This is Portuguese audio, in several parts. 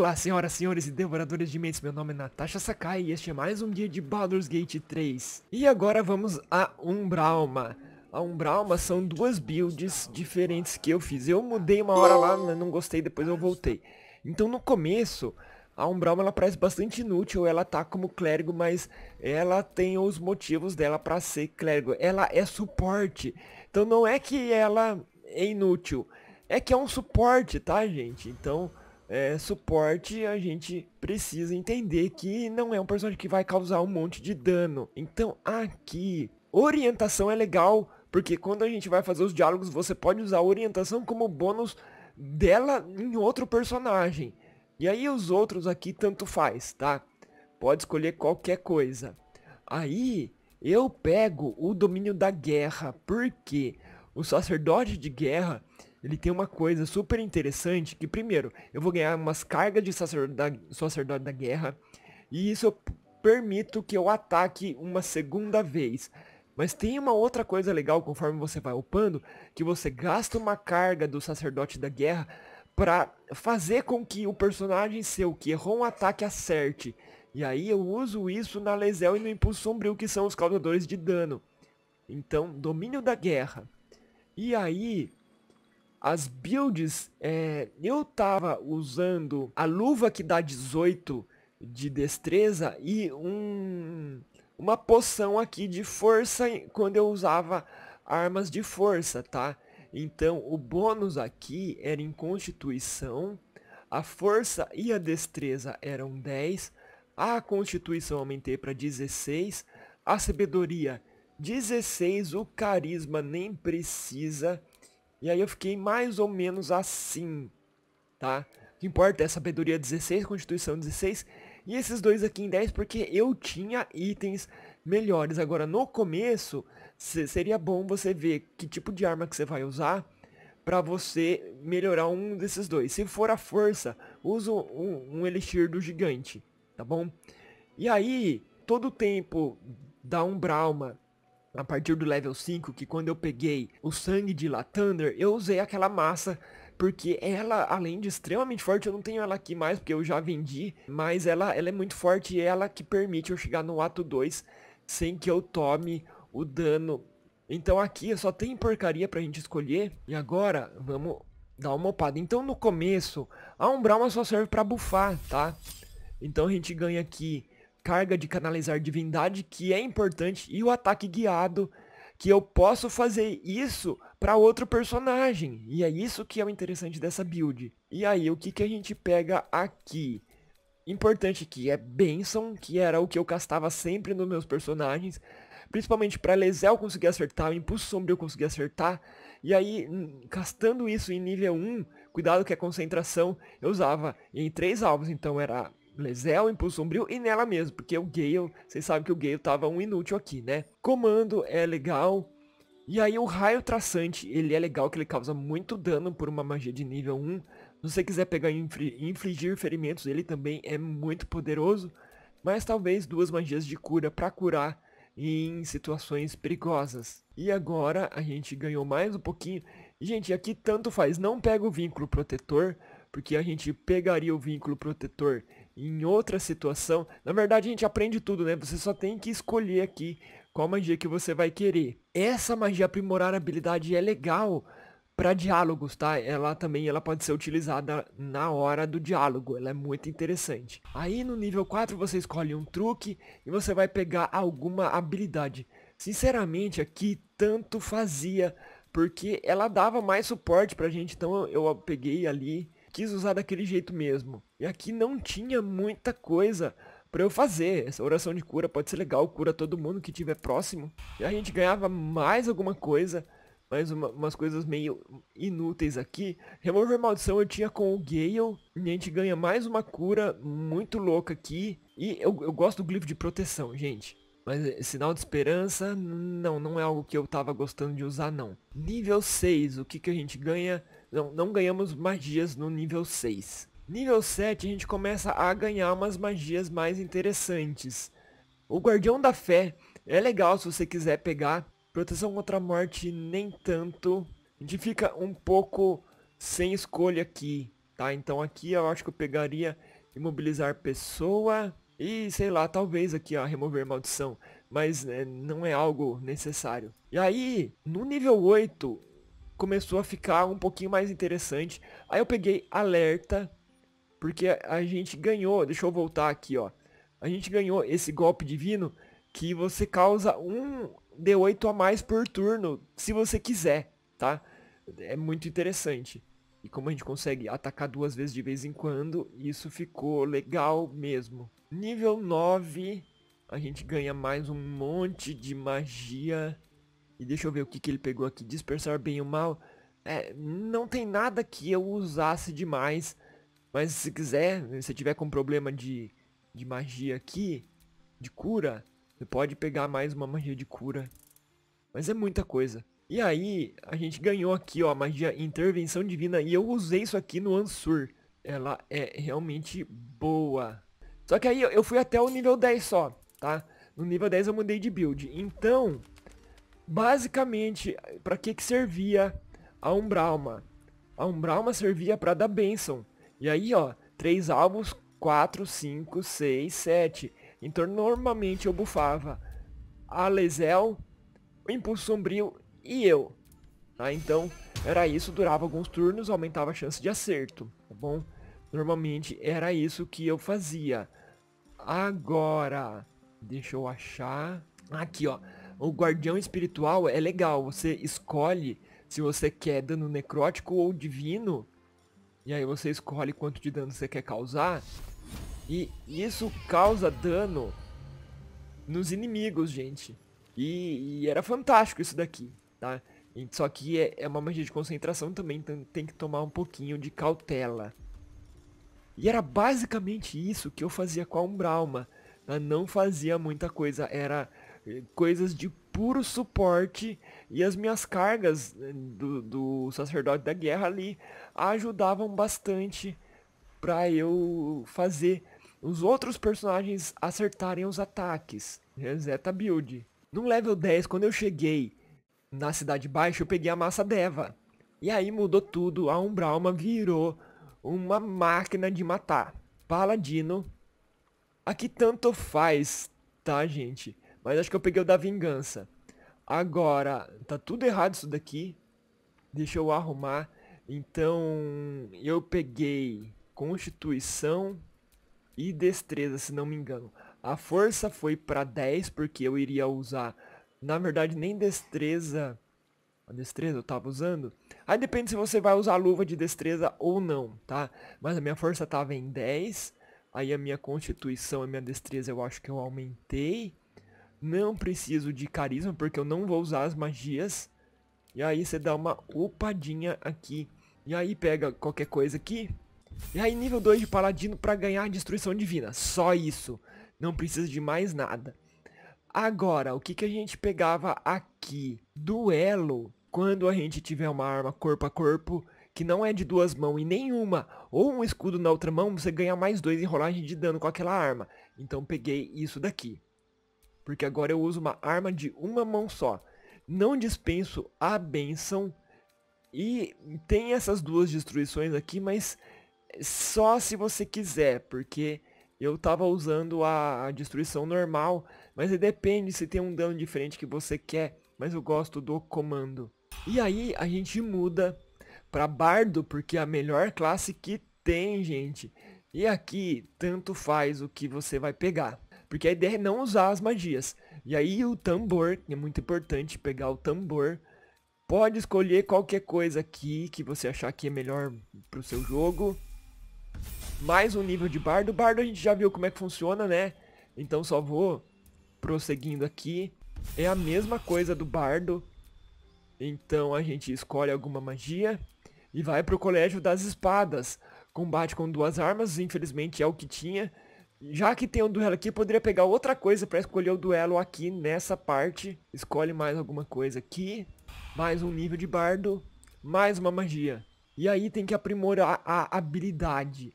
Olá, senhoras, senhores e devoradores de mentes, meu nome é Natasha Sakai e este é mais um dia de Baldur's Gate 3. E agora vamos a Umbralma. A Umbralma são duas builds diferentes que eu fiz. Eu mudei uma hora lá, não gostei, depois eu voltei. Então no começo, a Umbralma ela parece bastante inútil, ela tá como clérigo, mas ela tem os motivos dela para ser clérigo. Ela é suporte, então não é que ela é inútil, é que é um suporte, tá gente? Então é, suporte, a gente precisa entender que não é um personagem que vai causar um monte de dano. Então aqui, orientação é legal, porque quando a gente vai fazer os diálogos, você pode usar a orientação como bônus dela em outro personagem. E aí os outros aqui tanto faz, tá? Pode escolher qualquer coisa. Aí eu pego o domínio da guerra, porque o sacerdote de guerra ele tem uma coisa super interessante que primeiro, eu vou ganhar umas cargas de sacerdote da, sacerdote da guerra e isso eu permito que eu ataque uma segunda vez. Mas tem uma outra coisa legal conforme você vai upando, que você gasta uma carga do sacerdote da guerra para fazer com que o personagem seu que errou um ataque acerte. E aí eu uso isso na Lesel e no Impulso Sombrio, que são os causadores de dano. Então, domínio da guerra. E aí, as builds, é, eu tava usando a luva que dá 18 de destreza e um, uma poção aqui de força quando eu usava armas de força, tá? Então o bônus aqui era em constituição, a força e a destreza eram 10, a constituição aumentei para 16, a sabedoria 16, o carisma nem precisa e aí eu fiquei mais ou menos assim, tá? O que importa é sabedoria 16, constituição 16, e esses dois aqui em 10 porque eu tinha itens melhores. Agora, no começo, seria bom você ver que tipo de arma que você vai usar para você melhorar um desses dois. Se for a força, uso um, um, elixir do gigante, tá bom? E aí, todo o tempo um brauma a partir do level 5, que quando eu peguei o sangue de Latunder, eu usei aquela massa porque ela, além de extremamente forte, eu não tenho ela aqui mais, porque eu já vendi, mas ela, ela é muito forte e é ela que permite eu chegar no ato 2 sem que eu tome o dano. Então aqui só tem porcaria pra gente escolher, e agora vamos dar uma opada. Então no começo, a Umbrauma só serve pra bufar, tá? Então a gente ganha aqui carga de canalizar divindade que é importante e o ataque guiado que eu posso fazer isso para outro personagem. E é isso que é o interessante dessa build. E aí, o que, que a gente pega aqui? Importante que é Benson, que era o que eu castava sempre nos meus personagens. Principalmente para lesel conseguir acertar, o Impulso Sombrio conseguir acertar. E aí, castando isso em nível 1, cuidado que a concentração, eu usava em três alvos. Então era Lezel, é Impulso Sombrio e nela mesmo, porque o Gale, vocês sabem que o Gale tava um inútil aqui, né? Comando é legal. E aí o Raio Traçante, ele é legal que ele causa muito dano por uma magia de nível 1. Se você quiser pegar e infligir ferimentos, ele também é muito poderoso. Mas talvez duas magias de cura para curar em situações perigosas. E agora a gente ganhou mais um pouquinho. Gente, aqui tanto faz, não pega o vínculo protetor, porque a gente pegaria o vínculo protetor em outra situação. Na verdade, a gente aprende tudo, né? Você só tem que escolher aqui qual magia que você vai querer. Essa magia aprimorar habilidade é legal para diálogos, tá? Ela também ela pode ser utilizada na hora do diálogo, ela é muito interessante. Aí no nível 4 você escolhe um truque e você vai pegar alguma habilidade. Sinceramente, aqui tanto fazia, porque ela dava mais suporte pra gente, então eu peguei ali quis usar daquele jeito mesmo. E aqui não tinha muita coisa para eu fazer. Essa oração de cura pode ser legal, cura todo mundo que tiver próximo. E a gente ganhava mais alguma coisa, mais uma, umas coisas meio inúteis aqui. Remover maldição eu tinha com o Gale, e a gente ganha mais uma cura muito louca aqui. E eu, eu gosto do glifo de proteção, gente. Mas eh, sinal de esperança, não, não é algo que eu tava gostando de usar não. Nível 6, o que, que a gente ganha? Não, não ganhamos magias no nível 6. Nível 7 a gente começa a ganhar umas magias mais interessantes. O Guardião da Fé é legal se você quiser pegar. Proteção contra a morte nem tanto. A gente fica um pouco sem escolha aqui, tá? Então aqui eu acho que eu pegaria imobilizar pessoa e sei lá, talvez aqui ó, remover maldição, mas né, não é algo necessário. E aí, no nível 8, começou a ficar um pouquinho mais interessante. Aí eu peguei alerta, porque a gente ganhou, deixa eu voltar aqui, ó. A gente ganhou esse golpe divino que você causa um D8 a mais por turno, se você quiser, tá? É muito interessante. E como a gente consegue atacar duas vezes de vez em quando, isso ficou legal mesmo. Nível 9, a gente ganha mais um monte de magia. E deixa eu ver o que, que ele pegou aqui. Dispersar bem o mal. É, não tem nada que eu usasse demais. Mas se quiser, se tiver com problema de, de magia aqui, de cura, você pode pegar mais uma magia de cura. Mas é muita coisa. E aí, a gente ganhou aqui, ó, magia intervenção divina. E eu usei isso aqui no Ansur. Ela é realmente boa. Só que aí eu fui até o nível 10 só, tá? No nível 10 eu mudei de build. Então, Basicamente, para que que servia a Umbrauma? A Umbrauma servia para dar bênção. E aí, ó, três alvos, quatro, cinco, seis, sete. Então, normalmente eu bufava a Lesel, o Impulso Sombrio e eu. Tá? Então, era isso, durava alguns turnos, aumentava a chance de acerto, tá bom? Normalmente era isso que eu fazia. Agora, deixa eu achar. Aqui, ó. O guardião espiritual é legal, você escolhe se você quer dano necrótico ou divino. E aí você escolhe quanto de dano você quer causar. E isso causa dano nos inimigos, gente. E, e era fantástico isso daqui, tá? Só que é, é uma magia de concentração também, então tem que tomar um pouquinho de cautela. E era basicamente isso que eu fazia com a Umbralma. Tá? não fazia muita coisa, era eh, coisas de puro suporte e as minhas cargas eh, do, do sacerdote da guerra ali ajudavam bastante para eu fazer os outros personagens acertarem os ataques. Reseta build. No level 10, quando eu cheguei na Cidade Baixa, eu peguei a Massa Deva. E aí mudou tudo, a Umbralma virou uma máquina de matar. Paladino. Aqui tanto faz, tá, gente? Mas acho que eu peguei o da vingança. Agora, tá tudo errado isso daqui. Deixa eu arrumar. Então, eu peguei constituição e destreza, se não me engano. A força foi para 10, porque eu iria usar, na verdade, nem destreza. A destreza eu tava usando. Aí depende se você vai usar luva de destreza ou não, tá? Mas a minha força tava em 10. Aí a minha constituição e a minha destreza eu acho que eu aumentei. Não preciso de carisma, porque eu não vou usar as magias. E aí você dá uma opadinha aqui. E aí pega qualquer coisa aqui. E aí nível 2 de paladino para ganhar destruição divina. Só isso. Não precisa de mais nada. Agora, o que, que a gente pegava aqui? Duelo. Quando a gente tiver uma arma corpo a corpo, que não é de duas mãos e nenhuma, ou um escudo na outra mão, você ganha mais dois em rolagem de dano com aquela arma. Então peguei isso daqui porque agora eu uso uma arma de uma mão só. Não dispenso a benção e tem essas duas destruições aqui, mas só se você quiser, porque eu tava usando a, a destruição normal, mas depende se tem um dano diferente que você quer, mas eu gosto do comando. E aí a gente muda para bardo, porque é a melhor classe que tem, gente. E aqui tanto faz o que você vai pegar. Porque a ideia é não usar as magias. E aí o tambor, é muito importante pegar o tambor. Pode escolher qualquer coisa aqui que você achar que é melhor pro seu jogo. Mais um nível de bardo. Bardo a gente já viu como é que funciona, né? Então só vou prosseguindo aqui. É a mesma coisa do bardo. Então a gente escolhe alguma magia e vai pro colégio das espadas. Combate com duas armas, infelizmente é o que tinha. Já que tem um duelo aqui, eu poderia pegar outra coisa para escolher o duelo aqui nessa parte. Escolhe mais alguma coisa aqui. Mais um nível de bardo. Mais uma magia. E aí tem que aprimorar a habilidade.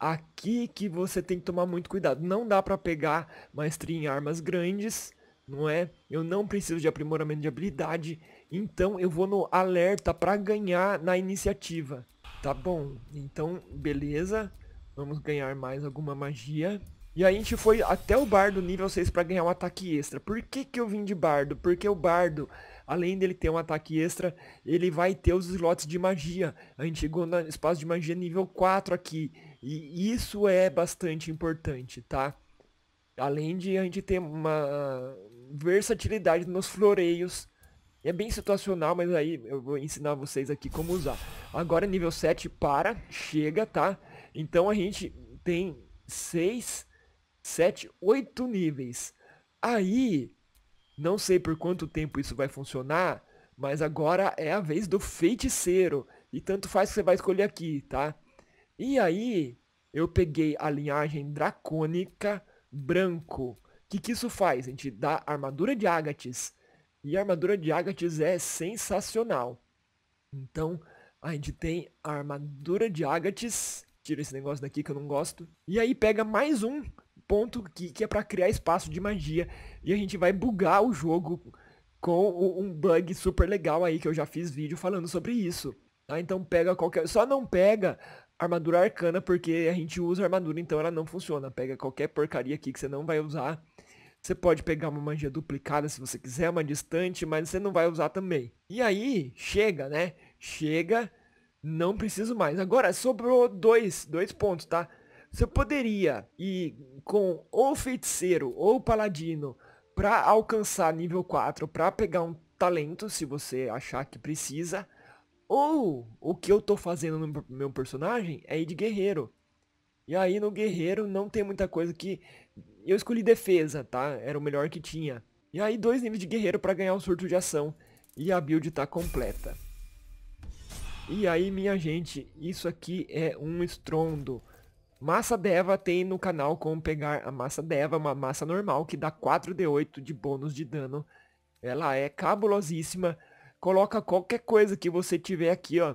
Aqui que você tem que tomar muito cuidado. Não dá para pegar maestria em armas grandes, não é? Eu não preciso de aprimoramento de habilidade. Então eu vou no alerta para ganhar na iniciativa. Tá bom, então beleza. Vamos ganhar mais alguma magia. E a gente foi até o bardo nível 6 para ganhar um ataque extra. Por que, que eu vim de bardo? Porque o bardo, além dele ter um ataque extra, ele vai ter os slots de magia. A gente chegou no espaço de magia nível 4 aqui. E isso é bastante importante, tá? Além de a gente ter uma versatilidade nos floreios é bem situacional, mas aí eu vou ensinar vocês aqui como usar. Agora nível 7 para, chega, tá? Então a gente tem seis, sete, oito níveis. Aí, não sei por quanto tempo isso vai funcionar, mas agora é a vez do feiticeiro. E tanto faz que você vai escolher aqui, tá? E aí, eu peguei a linhagem dracônica branco. O que, que isso faz? A gente dá armadura de ágates. E a armadura de ágates é sensacional. Então, a gente tem a armadura de ágates tira esse negócio daqui que eu não gosto. E aí pega mais um ponto que, que é para criar espaço de magia. E a gente vai bugar o jogo com um bug super legal aí que eu já fiz vídeo falando sobre isso. ah Então pega qualquer. Só não pega armadura arcana porque a gente usa armadura, então ela não funciona. Pega qualquer porcaria aqui que você não vai usar. Você pode pegar uma magia duplicada se você quiser, uma distante, mas você não vai usar também. E aí, chega, né? Chega não preciso mais. Agora sobrou dois, dois pontos, tá? Você poderia ir com ou feiticeiro ou paladino para alcançar nível 4, para pegar um talento, se você achar que precisa. Ou o que eu tô fazendo no meu personagem é ir de guerreiro. E aí no guerreiro não tem muita coisa que... Eu escolhi defesa, tá? Era o melhor que tinha. E aí dois níveis de guerreiro para ganhar um surto de ação. E a build tá completa. E aí, minha gente, isso aqui é um estrondo. Massa Deva tem no canal como pegar a Massa Deva, uma massa normal que dá 4d8 de bônus de dano. Ela é cabulosíssima. Coloca qualquer coisa que você tiver aqui, ó.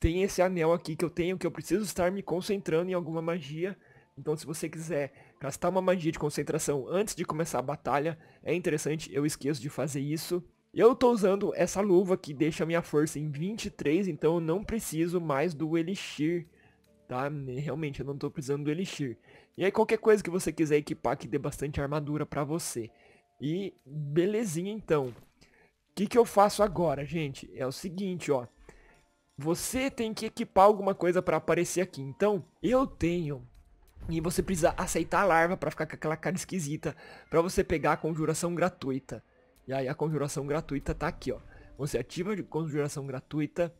Tem esse anel aqui que eu tenho, que eu preciso estar me concentrando em alguma magia. Então se você quiser gastar uma magia de concentração antes de começar a batalha, é interessante, eu esqueço de fazer isso. Eu tô usando essa luva que deixa a minha força em 23, então eu não preciso mais do Elixir, tá? Realmente, eu não tô precisando do Elixir. E aí qualquer coisa que você quiser equipar que dê bastante armadura pra você. E belezinha então. O que, que eu faço agora, gente? É o seguinte, ó. Você tem que equipar alguma coisa pra aparecer aqui. Então, eu tenho e você precisa aceitar a larva para ficar com aquela cara esquisita, para você pegar a conjuração gratuita. E aí a conjuração gratuita tá aqui, ó. Você ativa a conjuração gratuita.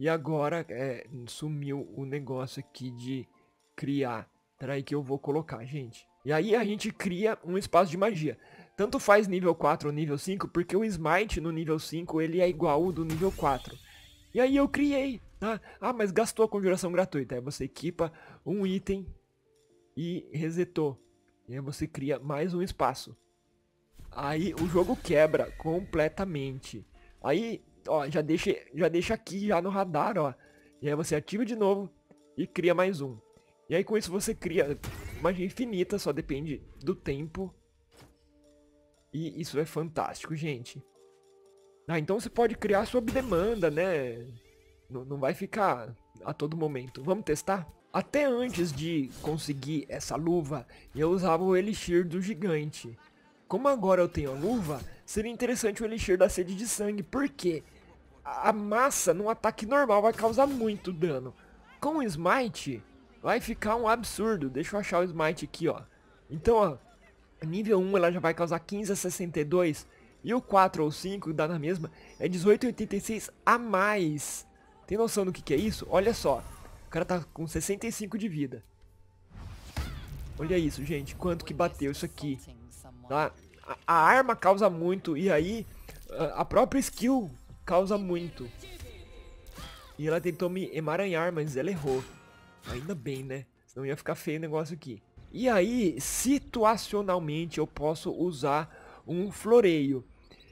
E agora é, sumiu o negócio aqui de criar. Pera aí que eu vou colocar, gente. E aí a gente cria um espaço de magia. Tanto faz nível 4 ou nível 5, porque o Smite no nível 5 ele é igual ao do nível 4. E aí eu criei, tá? Ah, mas gastou a conjuração gratuita. Aí você equipa um item e resetou. E aí você cria mais um espaço. Aí o jogo quebra completamente. Aí, ó, já deixa, já deixa aqui já no radar, ó. E aí você ativa de novo e cria mais um. E aí com isso você cria magia infinita, só depende do tempo. E isso é fantástico, gente. Ah, então você pode criar sob demanda, né? N não vai ficar a todo momento. Vamos testar? Até antes de conseguir essa luva, eu usava o Elixir do Gigante. Como agora eu tenho a luva, seria interessante o elixir da sede de sangue, porque a massa num ataque normal vai causar muito dano. Com o smite, vai ficar um absurdo. Deixa eu achar o smite aqui, ó. Então, ó, nível 1 ela já vai causar 15 a 62 e o 4 ou 5 dá na mesma, é 18,86 a mais. Tem noção do que, que é isso? Olha só, o cara tá com 65 de vida. Olha isso, gente, quanto que bateu isso aqui. Tá? A, a arma causa muito, e aí a própria skill causa muito. E ela tentou me emaranhar, mas ela errou. Ainda bem, né? Senão ia ficar feio o negócio aqui. E aí, situacionalmente, eu posso usar um floreio.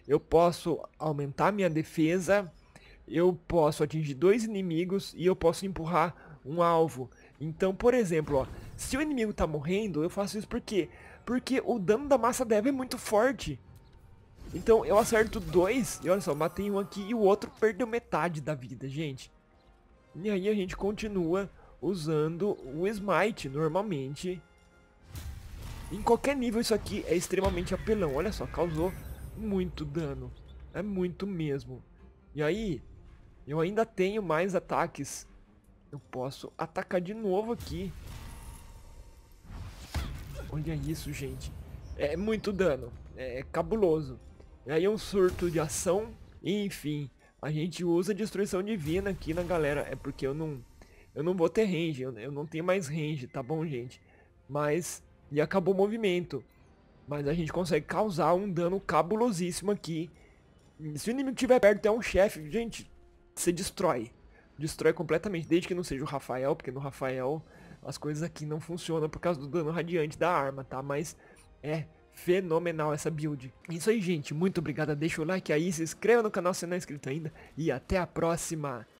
Eu posso aumentar minha defesa, eu posso atingir dois inimigos e eu posso empurrar um alvo. Então, por exemplo, ó, se o inimigo tá morrendo, eu faço isso porque porque o dano da massa deve é muito forte. Então eu acerto dois, e olha só, matei um aqui e o outro perdeu metade da vida, gente. E aí a gente continua usando o Smite normalmente. Em qualquer nível isso aqui é extremamente apelão, olha só, causou muito dano. É muito mesmo. E aí, eu ainda tenho mais ataques. Eu posso atacar de novo aqui. Olha isso, gente. É muito dano. É, é cabuloso. E aí é um surto de ação. E, enfim, a gente usa destruição divina aqui na galera. É porque eu não... Eu não vou ter range. Eu, eu não tenho mais range, tá bom, gente? Mas... E acabou o movimento. Mas a gente consegue causar um dano cabulosíssimo aqui. Se o inimigo estiver perto, é um chefe. Gente, você destrói. Destrói completamente. Desde que não seja o Rafael, porque no Rafael as coisas aqui não funcionam por causa do dano radiante da arma, tá? Mas é fenomenal essa build. Isso aí, gente. Muito obrigado. Deixa o like aí, se inscreva no canal se não é inscrito ainda. E até a próxima.